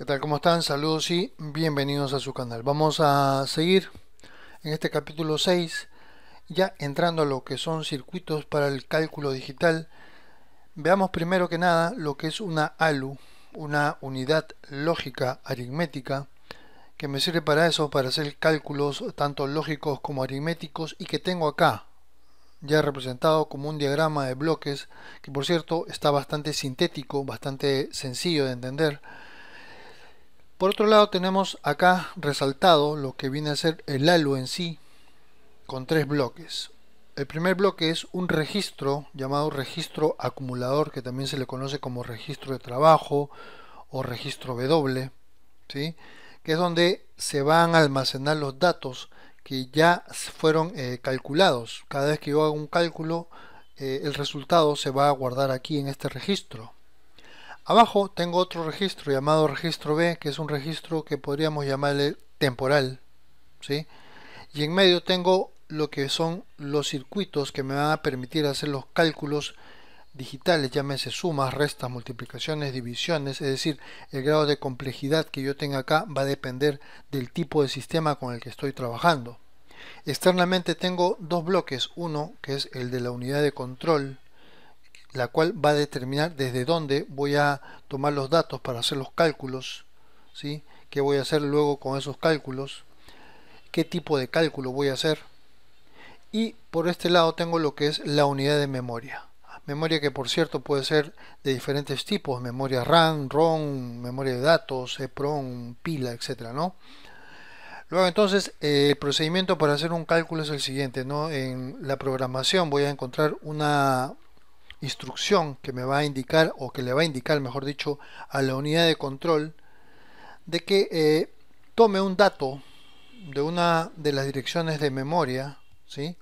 ¿Qué tal? ¿Cómo están? Saludos y bienvenidos a su canal. Vamos a seguir en este capítulo 6, ya entrando a lo que son circuitos para el cálculo digital. Veamos primero que nada lo que es una ALU, una unidad lógica aritmética que me sirve para eso, para hacer cálculos tanto lógicos como aritméticos y que tengo acá ya representado como un diagrama de bloques que por cierto está bastante sintético, bastante sencillo de entender por otro lado tenemos acá resaltado lo que viene a ser el ALU en sí con tres bloques. El primer bloque es un registro llamado registro acumulador que también se le conoce como registro de trabajo o registro W, ¿sí? que es donde se van a almacenar los datos que ya fueron eh, calculados. Cada vez que yo hago un cálculo, eh, el resultado se va a guardar aquí en este registro. Abajo tengo otro registro llamado registro B, que es un registro que podríamos llamarle temporal. ¿sí? Y en medio tengo lo que son los circuitos que me van a permitir hacer los cálculos digitales, llámese sumas, restas, multiplicaciones, divisiones, es decir, el grado de complejidad que yo tenga acá va a depender del tipo de sistema con el que estoy trabajando. Externamente tengo dos bloques, uno que es el de la unidad de control la cual va a determinar desde dónde voy a tomar los datos para hacer los cálculos, ¿sí? ¿Qué voy a hacer luego con esos cálculos? ¿Qué tipo de cálculo voy a hacer? Y por este lado tengo lo que es la unidad de memoria. Memoria que por cierto puede ser de diferentes tipos, memoria RAM, ROM, memoria de datos, EPROM, pila, etcétera, ¿no? Luego entonces el procedimiento para hacer un cálculo es el siguiente, ¿no? En la programación voy a encontrar una, instrucción que me va a indicar, o que le va a indicar, mejor dicho, a la unidad de control, de que eh, tome un dato de una de las direcciones de memoria, ¿sí?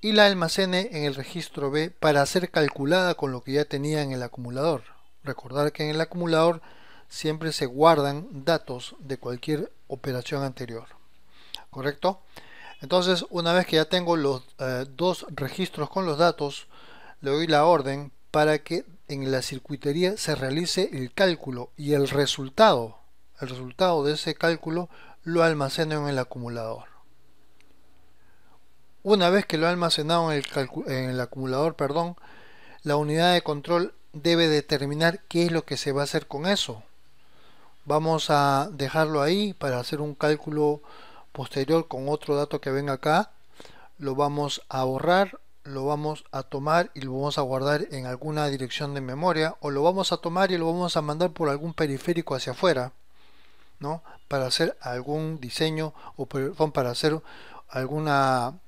y la almacene en el registro B para ser calculada con lo que ya tenía en el acumulador. Recordar que en el acumulador siempre se guardan datos de cualquier operación anterior. ¿Correcto? Entonces, una vez que ya tengo los eh, dos registros con los datos, le doy la orden para que en la circuitería se realice el cálculo y el resultado, el resultado de ese cálculo lo almaceno en el acumulador. Una vez que lo he almacenado en el, en el acumulador, perdón, la unidad de control debe determinar qué es lo que se va a hacer con eso. Vamos a dejarlo ahí para hacer un cálculo posterior con otro dato que venga acá. Lo vamos a borrar lo vamos a tomar y lo vamos a guardar en alguna dirección de memoria o lo vamos a tomar y lo vamos a mandar por algún periférico hacia afuera ¿no? para hacer algún diseño o para hacer alguna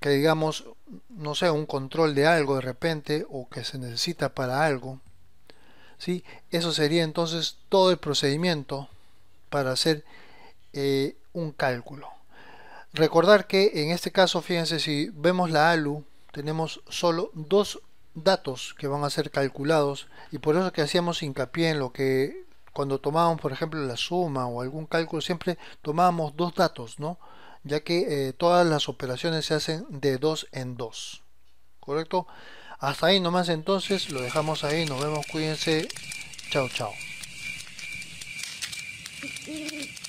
que digamos no sé un control de algo de repente o que se necesita para algo ¿sí? eso sería entonces todo el procedimiento para hacer eh, un cálculo Recordar que en este caso, fíjense, si vemos la ALU, tenemos solo dos datos que van a ser calculados y por eso que hacíamos hincapié en lo que cuando tomábamos, por ejemplo, la suma o algún cálculo, siempre tomábamos dos datos, ¿no? Ya que eh, todas las operaciones se hacen de dos en dos, ¿correcto? Hasta ahí nomás entonces, lo dejamos ahí, nos vemos, cuídense, chao, chao.